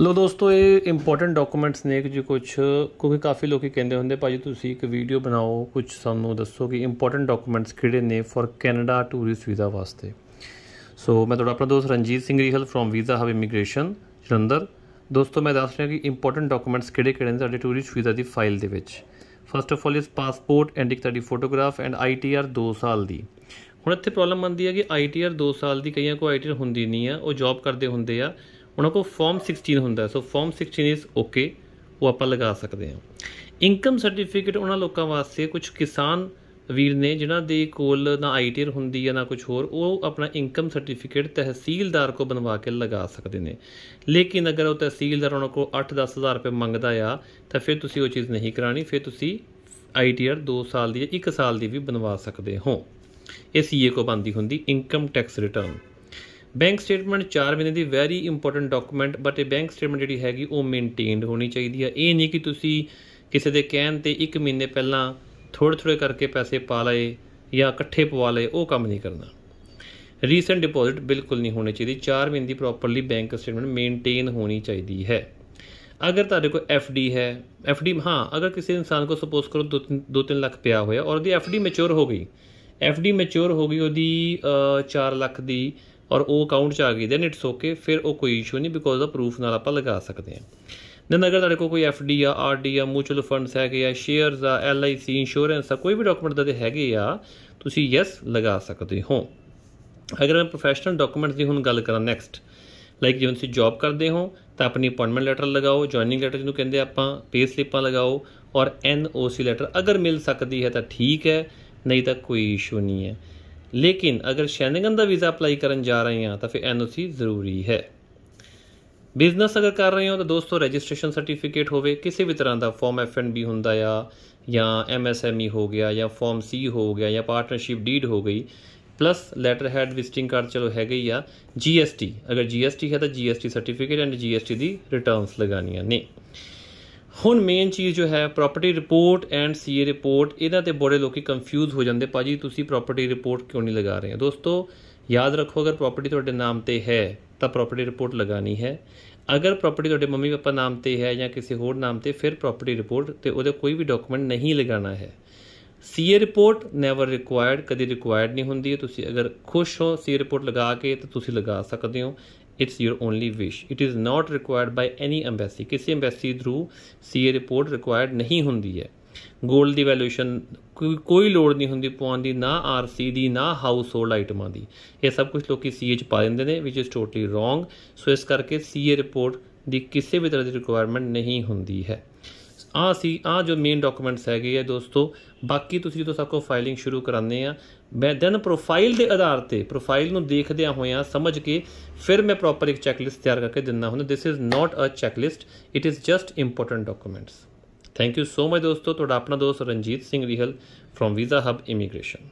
ਲੋ ਦੋਸਤੋ ਇਹ important documents ਨੇ ਕਿ ਜੀ ਕੁਝ ਕਿਉਂਕਿ ਕਾਫੀ ਲੋਕੀ ਕਹਿੰਦੇ ਹੁੰਦੇ ਭਾਜੀ ਤੁਸੀਂ ਇੱਕ ਵੀਡੀਓ ਬਣਾਓ ਕੁਝ ਸਾਨੂੰ ਦੱਸੋ ਕਿ ਇੰਪੋਰਟੈਂਟ ਡਾਕੂਮੈਂਟਸ ਕਿਹੜੇ ਨੇ ਫॉर ਕੈਨੇਡਾ ਟੂਰਿਸਟ ਵੀਜ਼ਾ ਵਾਸਤੇ ਸੋ ਮੈਂ ਤੁਹਾਡਾ ਆਪਣਾ ਦੋਸਤ Ranjit Singh Rihal from visa hub immigration Jalandhar ਦੋਸਤੋ ਮੈਂ ਦੱਸ ਰਿਹਾ ਕਿ ਇੰਪੋਰਟੈਂਟ ਡਾਕੂਮੈਂਟਸ ਕਿਹੜੇ-ਕਿਹੜੇ ਨੇ ਸਾਡੇ ਟੂਰਿਸਟ ਵੀਜ਼ਾ ਦੀ ਫਾਈਲ ਦੇ ਵਿੱਚ ਫਸਟ ਆਫ ਆਲ ਇਸ ਪਾਸਪੋਰਟ ਐਂਡ ਇੱਕ ਤੁਹਾਡੀ ਫੋਟੋਗ੍ਰਾਫ ਐਂਡ ਆਈਟੀਆਰ 2 ਸਾਲ ਦੀ ਹੁਣ ਇੱਥੇ ਪ੍ਰੋਬਲਮ ਆਉਂਦੀ ਹੈ ਕਿ ਆਈਟੀਆਰ 2 ਸਾਲ ਦੀ ਕਈਆਂ ਕੋ ਆਈਟੀਆਰ ਹੁੰਦੀ ਨਹੀਂ ਆ ਉਹ ਜੌਬ ਕਰਦੇ ਹੁੰਦੇ ਆ ਉਹਨਾਂ ਕੋਲ ਫਾਰਮ 16 ਹੁੰਦਾ ਸੋ ਫਾਰਮ 16 ਇਜ਼ ਓਕੇ ਉਹ ਆਪਾਂ ਲਗਾ ਸਕਦੇ ਹਾਂ ਇਨਕਮ ਸਰਟੀਫਿਕੇਟ ਉਹਨਾਂ ਲੋਕਾਂ ਵਾਸਤੇ ਕੁਝ ਕਿਸਾਨ ਵੀਰ ਨੇ ਜਿਨ੍ਹਾਂ ਦੇ ਕੋਲ ਨਾ ਆਈਟੀਆਰ ਹੁੰਦੀ ਹੈ ਨਾ ਕੁਝ ਹੋਰ ਉਹ ਆਪਣਾ ਇਨਕਮ ਸਰਟੀਫਿਕੇਟ ਤਹਿਸੀਲਦਾਰ ਕੋ ਬਣਵਾ ਕੇ ਲਗਾ ਸਕਦੇ ਨੇ ਲੇਕਿਨ ਅਗਰ ਉਹ ਤਹਿਸੀਲਦਾਰ ਉਹਨਾਂ ਕੋ 8-10000 ਰੁਪਏ ਮੰਗਦਾ ਆ ਤਾਂ ਫਿਰ ਤੁਸੀਂ ਉਹ ਚੀਜ਼ ਨਹੀਂ ਕਰਾਣੀ ਫਿਰ ਤੁਸੀਂ ਆਈਟੀਆਰ 2 ਸਾਲ ਦੀ ਜਾਂ 1 ਸਾਲ ਦੀ ਵੀ ਬਣਵਾ ਸਕਦੇ ਹੋ ਇਹ ਸੀਏ ਕੋ ਬੰਦੀ ਹੁੰਦੀ income tax return bank statement 4 ਮਹੀਨੇ ਦੀ ਵੈਰੀ ਇੰਪੋਰਟੈਂਟ ਡਾਕੂਮੈਂਟ ਬਟ ਇਹ ਬੈਂਕ ਸਟੇਟਮੈਂਟ ਜਿਹੜੀ ਹੈਗੀ ਉਹ ਮੇਨਟੇਨਡ ਹੋਣੀ ਚਾਹੀਦੀ ਹੈ ਇਹ ਨਹੀਂ ਕਿ ਤੁਸੀਂ ਕਿਸੇ ਦੇ ਕਹਿਣ ਤੇ 1 ਮਹੀਨੇ ਪਹਿਲਾਂ ਥੋੜੇ ਥੋੜੇ ਕਰਕੇ ਪੈਸੇ ਪਾ ਲਏ ਜਾਂ ਇਕੱਠੇ ਪਵਾ ਲਏ ਉਹ ਕੰਮ ਨਹੀਂ ਕਰਨਾ ਰੀਸੈਂਟ ਡਿਪੋਜ਼ਿਟ ਬਿਲਕੁਲ ਨਹੀਂ ਹੋਣੀ ਚਾਹੀਦੀ 4 ਮਹੀਨੇ ਦੀ ਪ੍ਰੋਪਰਲੀ ਬੈਂਕ ਸਟੇਟਮੈਂਟ ਮੇਨਟੇਨ ਹੋਣੀ ਚਾਹੀਦੀ ਹੈ ਅਗਰ ਤੁਹਾਡੇ ਕੋਲ ਐਫਡੀ ਹੈ ਐਫਡੀ ਹਾਂ ਅਗਰ ਕਿਸੇ ਇਨਸਾਨ ਕੋ ਸਪੋਜ਼ ਕਰੋ 2-3 ਲੱਖ ਪਿਆ ਹੋਇਆ ਔਰ ਉਹਦੀ ਐਫਡੀ ਮੈਚੁਰ ਹੋ ਗਈ ਐਫਡੀ ਮੈਚੁਰ ਹੋ ਗਈ ਉਹਦੀ 4 ਲੱਖ ਦੀ ਔਰ ਉਹ ਅਕਾਊਂਟ 'ਚ ਆ ਗਈ ਦੈਨ ਇਟਸ ਓਕੇ ਫਿਰ ਉਹ ਕੋਈ ਇਸ਼ੂ ਨਹੀਂ ਬਿਕੋਜ਼ ਦਾ ਪ੍ਰੂਫ ਨਾਲ ਆਪਾਂ ਲਗਾ ਸਕਦੇ ਹਾਂ ਦੈਨ ਅਗਰ ਤੁਹਾਡੇ ਕੋਲ ਕੋਈ ਐਫ ਡੀ ਆ ਆਰ ਡੀ ਆ ਮਿਊਚੁਅਲ ਫੰਡਸ ਹੈਗੇ ਆ ਸ਼ੇਅਰਸ ਆ ਐਲ ਆਈ ਸੀ ਇੰਸ਼ੋਰੈਂਸ ਆ ਕੋਈ ਵੀ ਡਾਕੂਮੈਂਟ ਦਾ ਤੇ ਹੈਗੇ ਆ ਤੁਸੀਂ ਯੈਸ ਲਗਾ ਸਕਦੇ ਹੋ ਅਗਰ ਮੈਂ ਪ੍ਰੋਫੈਸ਼ਨਲ ਡਾਕੂਮੈਂਟਸ ਦੀ ਹੁਣ ਗੱਲ ਕਰਾਂ ਨੈਕਸਟ ਲਾਈਕ ਜਿਵੇਂ ਤੁਸੀਂ ਜੌਬ ਕਰਦੇ ਹੋ ਤਾਂ ਆਪਣੀ ਅਪਾਇੰਟਮੈਂਟ ਲੈਟਰ ਲਗਾਓ ਜੁਆਇਨਿੰਗ ਲੈਟਰ ਜਿਹਨੂੰ ਕਹਿੰਦੇ ਆਪਾਂ ਪੇ ਸਲਿੱਪਾਂ ਲਗਾਓ ਔਰ ਐਨਓਸੀ ਲੈਟਰ ਅਗਰ ਮਿਲ ਸਕਦੀ ਹੈ ਤਾਂ ਠੀਕ ਹੈ ਨਹੀਂ ਤਾਂ ਕੋਈ ਇਸ਼ੂ ਨਹੀਂ ਹੈ ਲੇਕਿਨ ਅਗਰ ਸ਼ੈਨਗਨ ਦਾ ਵੀਜ਼ਾ ਅਪਲਾਈ ਕਰਨ ਜਾ ਰਹੇ ਹਾਂ ਤਾਂ ਫਿਰ ਐਨਓਸੀ ਜ਼ਰੂਰੀ ਹੈ ਬਿਜ਼ਨਸ ਅਗਰ ਕਰ ਰਹੇ ਹੋ ਤਾਂ ਦੋਸਤੋ ਰਜਿਸਟ੍ਰੇਸ਼ਨ ਸਰਟੀਫਿਕੇਟ ਹੋਵੇ ਕਿਸੇ ਵੀ ਤਰ੍ਹਾਂ ਦਾ ਫਾਰਮ ਐਫਐਨਬੀ ਹੁੰਦਾ ਆ ਜਾਂ ਐਮਐਸਐਮਈ e ਹੋ ਗਿਆ ਜਾਂ ਫਾਰਮ ਸੀ ਹੋ ਗਿਆ ਜਾਂ ਪਾਰਟਨਰਸ਼ਿਪ ਡੀਡ ਹੋ ਗਈ plus letter head visiting card ਚਲੋ ਹੈ ਗਈ ਆ ਜੀਐਸਟੀ ਅਗਰ ਜੀਐਸਟੀ ਹੈ ਤਾਂ ਜੀਐਸਟੀ ਸਰਟੀਫਿਕੇਟ ਐਂਡ ਜੀਐਸਟੀ ਦੀ ਰਿਟਰਨਸ ਲਗਾਨੀਆਂ ਨੇ ਹੁਣ ਮੇਨ ਚੀਜ਼ ਜੋ ਹੈ property report and CA report ਇਹਨਾਂ ਤੇ ਬੜੇ ਲੋਕੀ ਕਨਫਿਊਜ਼ ਹੋ ਜਾਂਦੇ ਪਾਜੀ ਤੁਸੀਂ ਪ੍ਰਾਪਰਟੀ ਰਿਪੋਰਟ ਕਿਉਂ ਨਹੀਂ ਲਗਾ ਰਹੇ ਹੋ ਦੋਸਤੋ ਯਾਦ ਰੱਖੋ ਅਗਰ ਪ੍ਰਾਪਰਟੀ ਤੁਹਾਡੇ ਨਾਮ ਤੇ ਹੈ ਤਾਂ ਪ੍ਰਾਪਰਟੀ ਰਿਪੋਰਟ ਲਗਾਣੀ ਹੈ ਅਗਰ ਪ੍ਰਾਪਰਟੀ ਤੁਹਾਡੇ ਮੰਮੀ ਪਾਪਾ ਨਾਮ ਤੇ ਹੈ ਜਾਂ ਕਿਸੇ ਹੋਰ ਨਾਮ ਤੇ ਫਿਰ ਪ੍ਰਾਪਰਟੀ ਰਿਪੋਰਟ ਤੇ ਉਹਦੇ ਕੋਈ ਵੀ ਡਾਕੂਮੈਂਟ ਨਹੀਂ ਲਗਾਣਾ ਹੈ ਸੀਏ ਰਿਪੋਰਟ ਨੈਵਰ ਰਿਕੁਆਇਰਡ ਕਦੀ ਰਿਕੁਆਇਰਡ ਨਹੀਂ ਹੁੰਦੀ ਤੁਸੀਂ ਅਗਰ ਖੁਸ਼ ਹੋ ਸੀਏ ਰਿਪੋਰਟ ਲਗਾ ਕੇ ਤਾਂ ਤੁਸੀਂ ਲਗਾ ਸਕਦੇ ਹੋ it's your only wish it is not required by any embassy ਕਿਸੇ embassy through CA report required ਨਹੀਂ ਹੁੰਦੀ ਹੈ ਗੋਲਡ ਦੀ ਵੈਲਿਊਏਸ਼ਨ ਕੋਈ ਲੋੜ ਨਹੀਂ ਹੁੰਦੀ ਪਾਉਣ ਦੀ ਨਾ ਆਰਸੀ ਦੀ ਨਾ ਹਾਊਸ ਹੋਲਡ ਆਈਟਮਾਂ ਦੀ ਇਹ ਸਭ ਕੁਝ ਲੋਕੀ ਸੀਏ ਚ ਪਾ ਦਿੰਦੇ ਨੇ which is totally wrong so ਇਸ ਕਰਕੇ ਸੀਏ ਰਿਪੋਰਟ ਦੀ ਕਿਸੇ ਵੀ ਤਰ੍ਹਾਂ ਦੀ ਰਿਕੁਆਇਰਮੈਂਟ ਨਹੀਂ ਹੁੰਦੀ ਹੈ ਆ ਸੀ ਆ ਜੋ ਮੇਨ ਡਾਕੂਮੈਂਟਸ ਹੈਗੇ ਆ ਦੋਸਤੋ ਬਾਕੀ ਤੁਸੀਂ ਜਦੋਂ ਸਾਕੋ ਫਾਈਲਿੰਗ ਸ਼ੁਰੂ ਕਰਾਉਂਦੇ ਆ ਮੈਂ ਦੈਨ ਪ੍ਰੋਫਾਈਲ ਦੇ ਆਧਾਰ ਤੇ ਪ੍ਰੋਫਾਈਲ ਨੂੰ ਦੇਖਦਿਆਂ ਹੋਇਆਂ ਸਮਝ ਕੇ ਫਿਰ ਮੈਂ ਪ੍ਰੋਪਰ ਇੱਕ ਚੈੱਕਲਿਸਟ ਤਿਆਰ ਕਰਕੇ ਦਿੰਦਾ ਹੁੰਦਾ this is not a checklist it is just important documents thank you so much ਦੋਸਤੋ ਤੁਹਾਡਾ ਆਪਣਾ ਦੋਸਤ Ranjit Singh Rihal from visa hub immigration